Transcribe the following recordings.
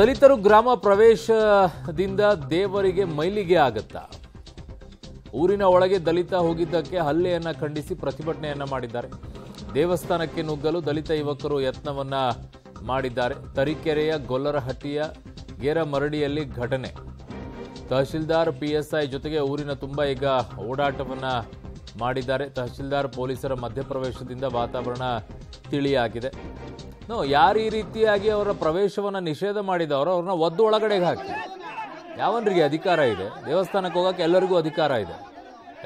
ದಲಿತರು ಗ್ರಾಮ ಪ್ರವೇಶದಿಂದ ದೇವರಿಗೆ ಮೈಲಿಗೆ ಆಗತ್ತಾ ಊರಿನ ಒಳಗೆ ದಲಿತ ಹೋಗಿದ್ದಕ್ಕೆ ಹಲ್ಲೆಯನ್ನ ಖಂಡಿಸಿ ಪ್ರತಿಭಟನೆಯನ್ನ ಮಾಡಿದ್ದಾರೆ ದೇವಸ್ಥಾನಕ್ಕೆ ನುಗ್ಗಲು ದಲಿತ ಯುವಕರು ಯತ್ನವನ್ನ ಮಾಡಿದ್ದಾರೆ ತರೀಕೆರೆಯ ಗೊಲ್ಲರಹಟ್ಟಿಯ ಗೇರ ಮರಡಿಯಲ್ಲಿ ಘಟನೆ ತಹಶೀಲ್ದಾರ್ ಪಿಎಸ್ಐ ಜೊತೆಗೆ ಊರಿನ ತುಂಬ ಈಗ ಓಡಾಟವನ್ನ ಮಾಡಿದ್ದಾರೆ ತಹಶೀಲ್ದಾರ್ ಪೊಲೀಸರ ಮಧ್ಯಪ್ರವೇಶದಿಂದ ವಾತಾವರಣ ತಿಳಿಯಾಗಿದೆ ಯಾರು ಈ ರೀತಿಯಾಗಿ ಅವರ ಪ್ರವೇಶವನ್ನು ನಿಷೇಧ ಮಾಡಿದವರು ಅವ್ರನ್ನ ಒದ್ದು ಒಳಗಡೆಗೆ ಹಾಕಿ ಯಾವನರಿಗೆ ಅಧಿಕಾರ ಇದೆ ದೇವಸ್ಥಾನಕ್ಕೆ ಹೋಗೋಕೆ ಎಲ್ಲರಿಗೂ ಅಧಿಕಾರ ಇದೆ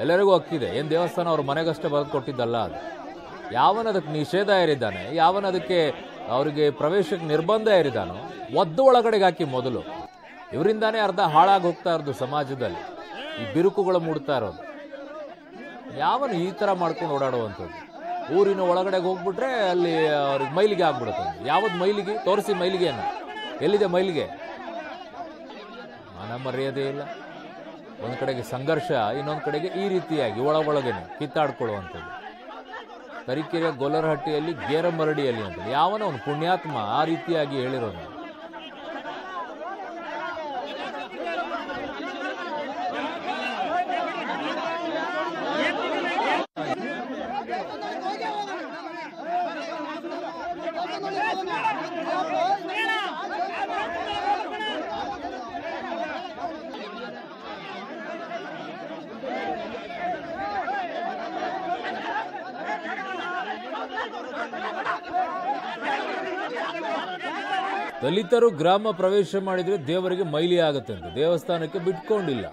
ಎಲ್ಲರಿಗೂ ಹಕ್ಕಿದೆ ಏನು ದೇವಸ್ಥಾನ ಅವ್ರ ಮನೆಗಷ್ಟೇ ಬರೆದು ಕೊಟ್ಟಿದ್ದಲ್ಲ ಅದು ಯಾವನ ಅದಕ್ಕೆ ನಿಷೇಧ ಏರಿದ್ದಾನೆ ಯಾವನ ಅದಕ್ಕೆ ಅವರಿಗೆ ಪ್ರವೇಶಕ್ಕೆ ನಿರ್ಬಂಧ ಏರಿದಾನೋ ಒದ್ದು ಒಳಗಡೆಗೆ ಹಾಕಿ ಮೊದಲು ಇವರಿಂದಾನೇ ಅರ್ಧ ಹಾಳಾಗಿ ಹೋಗ್ತಾ ಇರೋದು ಸಮಾಜದಲ್ಲಿ ಈ ಬಿರುಕುಗಳು ಮೂಡ್ತಾ ಇರೋದು ಯಾವನು ಈ ಥರ ಮಾಡ್ಕೊಂಡು ಓಡಾಡುವಂಥದ್ದು ಊರಿನ ಒಳಗಡೆಗೆ ಹೋಗ್ಬಿಟ್ರೆ ಅಲ್ಲಿ ಅವ್ರಿಗೆ ಮೈಲಿಗೆ ಆಗ್ಬಿಡುತ್ತೆ ಯಾವ್ದು ಮೈಲಿಗೆ ತೋರಿಸಿ ಮೈಲಿಗೆಯನ್ನು ಎಲ್ಲಿದೆ ಮೈಲಿಗೆ ಮನ ಮರ್ಯಾದೆ ಇಲ್ಲ ಒಂದು ಕಡೆಗೆ ಸಂಘರ್ಷ ಇನ್ನೊಂದು ಕಡೆಗೆ ಈ ರೀತಿಯಾಗಿ ಒಳಗೊಳಗೇನೆ ಒಳಗೇನೆ ಕಿತ್ತಾಡ್ಕೊಳ್ಳುವಂಥದ್ದು ತರೀಕೆರೆಯ ಗೊಲ್ಲರಹಟ್ಟಿಯಲ್ಲಿ ಗೇರಮರಡಿಯಲ್ಲಿ ಅಂತ ಯಾವನೋ ಒಂದು ಪುಣ್ಯಾತ್ಮ ಆ ರೀತಿಯಾಗಿ ಹೇಳಿರೋನು ದಲಿತರು ಗ್ರಾಮ ಪ್ರವೇಶ ಮಾಡಿದರೆ ದೇವರಿಗೆ ಮೈಲಿ ಅಂತ ದೇವಸ್ಥಾನಕ್ಕೆ ಬಿಟ್ಕೊಂಡಿಲ್ಲ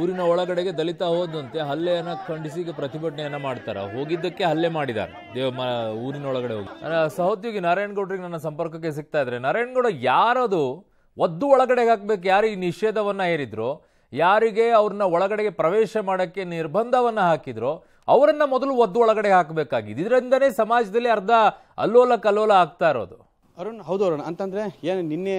ಊರಿನ ಒಳಗಡೆಗೆ ದಲಿತ ಹೋದಂತೆ ಹಲ್ಲೆಯನ್ನು ಖಂಡಿಸಿ ಪ್ರತಿಭಟನೆಯನ್ನು ಮಾಡ್ತಾರೆ ಹೋಗಿದ್ದಕ್ಕೆ ಹಲ್ಲೆ ಮಾಡಿದ್ದಾರೆ ದೇವ ಊರಿನ ಒಳಗಡೆ ಹೋಗಿ ಸಹೋದ್ಯೋಗಿ ನಾರಾಯಣಗೌಡರಿಗೆ ನನ್ನ ಸಂಪರ್ಕಕ್ಕೆ ಸಿಗ್ತಾ ಇದ್ರೆ ನಾರಾಯಣಗೌಡ ಯಾರದು ಒದ್ದು ಒಳಗಡೆಗೆ ಹಾಕ್ಬೇಕು ಯಾರು ಈ ನಿಷೇಧವನ್ನು ಹೇರಿದ್ರು ಯಾರಿಗೆ ಅವ್ರನ್ನ ಒಳಗಡೆಗೆ ಪ್ರವೇಶ ಮಾಡೋಕ್ಕೆ ನಿರ್ಬಂಧವನ್ನು ಹಾಕಿದ್ರು ಅವರನ್ನು ಮೊದಲು ಒದ್ದು ಒಳಗಡೆ ಹಾಕಬೇಕಾಗಿದೆ ಇದರಿಂದನೇ ಸಮಾಜದಲ್ಲಿ ಅರ್ಧ ಅಲ್ಲೋಲ ಕಲ್ಲೋಲ ಆಗ್ತಾ ಇರೋದು ಅರುಣ್ ಹೌದು ಅರುಣ್ ಅಂತಂದ್ರೆ ಏನು ನಿನ್ನೆ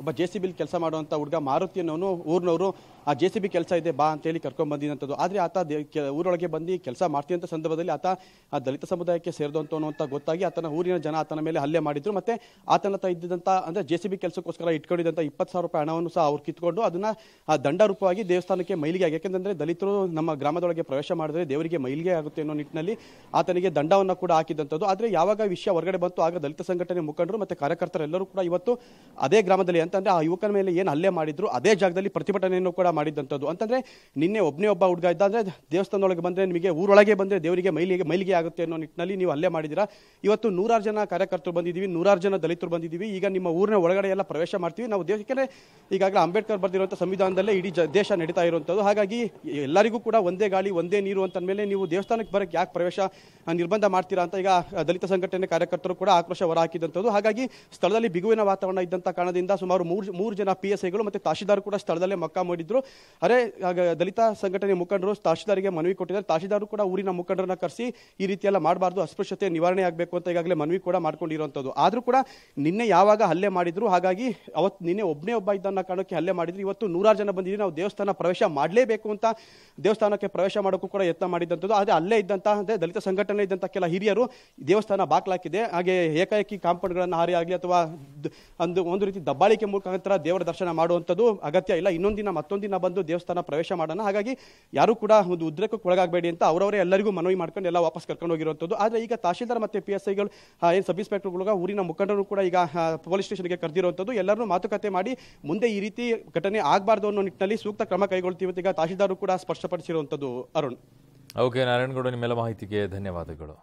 ಒಬ್ಬ ಜೆ ಸಿ ಬಿಲ್ ಕೆಲಸ ಮಾಡುವಂಥ ಹುಡುಗ ಮಾರುತಿ ಅನ್ನೋನು ಊರಿನವರು ಆ ಜೆ ಸಿ ಬಿ ಕೆಲಸ ಇದೆ ಬಾ ಅಂತೇಳಿ ಬಂದಿದಂತದ್ದು ಆದರೆ ಆತ ಊರೊಳಗೆ ಬಂದು ಕೆಲಸ ಅಂತ ಸಂದರ್ಭದಲ್ಲಿ ಆತ ಆ ದಲಿತ ಸಮುದಾಯಕ್ಕೆ ಸೇರಿದಂತ ಅಂತ ಗೊತ್ತಾಗಿ ಆತನ ಊರಿನ ಜನ ಆತನ ಮೇಲೆ ಹಲ್ಲೆ ಮಾಡಿದ್ರು ಮತ್ತೆ ಆತನ ಇದ್ದಂಥ ಅಂದರೆ ಜೆ ಸಿ ಬಿ ಕೆಲಸಕ್ಕೋಸ್ಕರ ಇಟ್ಕೊಂಡಿದ್ದಂಥ ಇಪ್ಪತ್ತು ಸಾವಿರ ರೂಪಾಯಿ ಹಣವನ್ನು ಸಹ ಅವ್ರು ಕಿತ್ಕೊಂಡು ಅದನ್ನು ದಂಡ ರೂಪವಾಗಿ ದೇವಸ್ಥಾನಕ್ಕೆ ಮೈಲಿಗೆ ಆಗಿ ಯಾಕೆಂದರೆ ದಲಿತರು ನಮ್ಮ ಗ್ರಾಮದೊಳಗೆ ಪ್ರವೇಶ ಮಾಡಿದ್ರೆ ದೇವರಿಗೆ ಮೈಲಿಗೆ ಆಗುತ್ತೆ ಅನ್ನೋ ನಿಟ್ಟಿನಲ್ಲಿ ಆತನಿಗೆ ದಂಡವನ್ನು ಕೂಡ ಹಾಕಿದಂಥದ್ದು ಆದರೆ ಯಾವಾಗ ವಿಷಯ ಹೊರಗಡೆ ಬಂತು ಆಗ ದಲಿತ ಸಂಘಟನೆ ಮುಖಂಡರು ಮತ್ತು ಕಾರ್ಯಕರ್ತರೆಲ್ಲರೂ ಕೂಡ ಇವತ್ತು ಅದೇ ಗ್ರಾಮದಲ್ಲಿ ಅಂತಂದರೆ ಆ ಯುವಕನ ಮೇಲೆ ಏನು ಹಲ್ಲೆ ಮಾಡಿದ್ರು ಅದೇ ಜಾಗದಲ್ಲಿ ಪ್ರತಿಭಟನೆಯನ್ನು ಕೂಡ ಮಾಡಿದ್ದಂಥದ್ದು ಅಂತಂದ್ರೆ ನಿನ್ನೆ ಒಬ್ಬನೇ ಒಬ್ಬ ಹುಡುಗ ಇದ್ದ ಅಂದರೆ ದೇವಸ್ಥಾನದೊಳಗೆ ಬಂದ್ರೆ ನಿಮಗೆ ಊರೊಳಗೆ ಬಂದ್ರೆ ದೇವರಿಗೆ ಮೈಲಿಗೆ ಮೈಲಿಗೆ ಆಗುತ್ತೆ ಅನ್ನೋ ನಿಟ್ಟಿನಲ್ಲಿ ನೀವು ಅಲ್ಲೇ ಮಾಡಿದ್ದೀರಾ ಇವತ್ತು ನೂರಾರು ಜನ ಕಾರ್ಯಕರ್ತರು ಬಂದಿದ್ದೀವಿ ನೂರಾರು ಜನ ದಲಿತರು ಬಂದಿದ್ದೀವಿ ಈಗ ನಿಮ್ಮ ಊರಿನ ಒಳಗಡೆ ಎಲ್ಲ ಪ್ರವೇಶ ಮಾಡ್ತೀವಿ ನಾವು ದೇಶಕ್ಕೆ ಈಗಾಗಲೇ ಅಂಬೇಡ್ಕರ್ ಬರೆದಿರುವಂಥ ಸಂವಿಧಾನದಲ್ಲೇ ಇಡೀ ದೇಶ ನಡೀತಾ ಇರುವಂಥದ್ದು ಹಾಗಾಗಿ ಎಲ್ಲರಿಗೂ ಕೂಡ ಒಂದೇ ಗಾಳಿ ಒಂದೇ ನೀರು ಅಂತ ಮೇಲೆ ನೀವು ದೇವಸ್ಥಾನಕ್ಕೆ ಬರೋಕ್ಕೆ ಯಾಕೆ ಪ್ರವೇಶ ನಿರ್ಬಂಧ ಮಾಡ್ತೀರಾ ಅಂತ ಈಗ ದಲಿತ ಸಂಘಟನೆ ಕಾರ್ಯಕರ್ತರು ಕೂಡ ಆಕ್ರೋಶ ಹೊರ ಹಾಕಿದಂಥದ್ದು ಹಾಗಾಗಿ ಸ್ಥಳದಲ್ಲಿ ಬಿಗುವಿನ ವಾತಾವರಣ ಇದ್ದಂಥ ಕಾರಣದಿಂದ ಸುಮಾರು ಮೂರು ಮೂರು ಜನ ಪಿ ಎಸ್ ಐಗಳು ಮತ್ತು ತಹಶೀಲ್ದಾರ್ ಕೂಡ ಸ್ಥಳದಲ್ಲೇ ಮಕ್ಕ ಮಾಡಿದ್ರು ಅರೆ ದಲಿತ ಸಂಘಟನೆ ಮುಖಂಡರು ತಹಶೀಲ್ದಾರಿಗೆ ಮನವಿ ಕೊಟ್ಟಿದ್ದಾರೆ ತಹಶೀಲ್ದಾರು ಕೂಡ ಊರಿನ ಮುಖಂಡರನ್ನ ಕರೆಸಿ ಈ ರೀತಿಯೆಲ್ಲ ಮಾಡಬಾರ್ದು ಅಸ್ಪೃಶ್ಯತೆ ನಿವಾರಣೆ ಆಗಬೇಕು ಅಂತ ಈಗಾಗಲೇ ಮನವಿ ಕೂಡ ಮಾಡ್ಕೊಂಡಿರುವಂಥದ್ದು ಆದರೂ ಕೂಡ ನಿನ್ನೆ ಯಾವಾಗ ಹಲ್ಲೆ ಮಾಡಿದ್ರು ಹಾಗಾಗಿ ಅವತ್ತು ನಿನ್ನೆ ಒಬ್ಬನೇ ಒಬ್ಬ ಇದ್ದನ್ನ ಕಾರಣಕ್ಕೆ ಹಲ್ಲೆ ಮಾಡಿದ್ರು ಇವತ್ತು ನೂರಾರು ಜನ ಬಂದಿದ್ದೀವಿ ನಾವು ದೇವಸ್ಥಾನ ಪ್ರವೇಶ ಮಾಡಲೇಬೇಕು ಅಂತ ದೇವಸ್ಥಾನಕ್ಕೆ ಪ್ರವೇಶ ಮಾಡೋಕ್ಕೂ ಕೂಡ ಯತ್ನ ಮಾಡಿದಂಥದ್ದು ಅದೇ ಅಲ್ಲೇ ಇದ್ದಂಥ ಅಂದರೆ ದಲಿತ ಸಂಘಟನೆ ಇದ್ದಂಥ ಕೆಲ ಹಿರಿಯರು ದೇವಸ್ಥಾನ ಬಾಕ್ಲಾಕಿದೆ ಹಾಗೆ ಏಕಾಏಕಿ ಕಾಂಪೌಂಡ್ಗಳನ್ನು ಹಾರಿ ಆಗಲಿ ಅಥವಾ ಒಂದು ಒಂದು ರೀತಿ ದಬ್ಬಾಳಿಕೆ ಮುಖಾಂತರ ದೇವರ ದರ್ಶನ ಮಾಡುವಂಥದ್ದು ಅಗತ್ಯ ಇಲ್ಲ ಇನ್ನೊಂದಿನ ಮತ್ತೊಂದಿನ ಜನ ಬಂದು ದೇವಸ್ಥಾನ ಪ್ರವೇಶ ಮಾಡೋಣ ಹಾಗಾಗಿ ಯಾರು ಕೂಡ ಒಂದು ಉದ್ರಕ್ಕೆ ಒಳಗಾಗಬೇಡಿ ಅಂತ ಅವರವರೇ ಎಲ್ಲರಿಗೂ ಮನವಿ ಮಾಡ್ಕೊಂಡು ಎಲ್ಲ ವಾಪಸ್ ಕರ್ಕೊಂಡು ಹೋಗಿರುವಂಥದ್ದು ಆದರೆ ಈಗ ತಹಶೀಲ್ದಾರ್ ಮತ್ತು ಪಿ ಎಸ್ ಐಗಳು ಏನು ಸಬ್ ಇನ್ಸ್ಪೆಕ್ಟರ್ಗಳು ಊರಿನ ಮುಖಂಡರು ಕೂಡ ಈಗ ಪೊಲೀಸ್ ಸ್ಟೇಷನ್ಗೆ ಕರೆದಿರುವಂಥದ್ದು ಎಲ್ಲರೂ ಮಾತುಕತೆ ಮಾಡಿ ಮುಂದೆ ಈ ರೀತಿ ಘಟನೆ ಆಗಬಾರ್ದು ಅನ್ನೋ ನಿಟ್ಟಿನಲ್ಲಿ ಸೂಕ್ತ ಕ್ರಮ ಕೈಗೊಳ್ತೀವಿ ಅಂತ ಈಗ ತಹಶೀಲ್ದಾರು ಕೂಡ ಸ್ಪಷ್ಟಪಡಿಸಿರುವಂಥದ್ದು ಅರುಣ್ ಓಕೆ ನಾರಾಯಣಗೌಡ ನಿಮ್ಮೆಲ್ಲ ಮಾಹಿತಿಗೆ ಧನ್ಯವಾದಗಳು